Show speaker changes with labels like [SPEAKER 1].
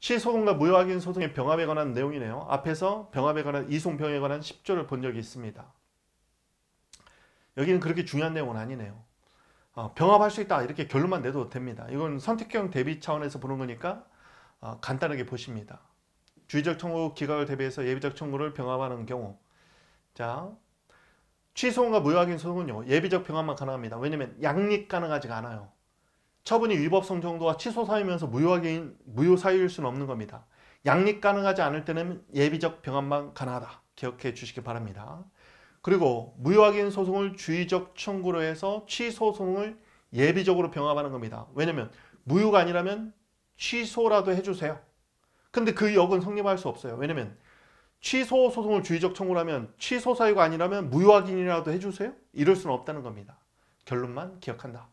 [SPEAKER 1] 치소송과 무효확인 소송의 병합에 관한 내용이네요. 앞에서 병합에 관한 이송병에 관한 10조를 본 적이 있습니다. 여기는 그렇게 중요한 내용은 아니네요. 어, 병합할 수 있다 이렇게 결론만 내도 됩니다. 이건 선택형 대비 차원에서 보는 거니까 어, 간단하게 보십니다. 주의적 청구 기각을 대비해서 예비적 청구를 병합하는 경우 자 취소원과 무효확인 소송은요 예비적 병합만 가능합니다. 왜냐면 양립 가능하지가 않아요. 처분이 위법성 정도와 취소 사유면서 무효하게 무효 사유일 수는 없는 겁니다. 양립 가능하지 않을 때는 예비적 병합만 가능하다. 기억해 주시기 바랍니다. 그리고 무효확인 소송을 주의적 청구로 해서 취소 소송을 예비적으로 병합하는 겁니다. 왜냐면 무효가 아니라면 취소라도 해주세요. 근데 그 역은 성립할 수 없어요. 왜냐면 취소 소송을 주의적 청구라면 취소 사유가 아니라면 무효확인이라도 해주세요. 이럴 수는 없다는 겁니다. 결론만 기억한다.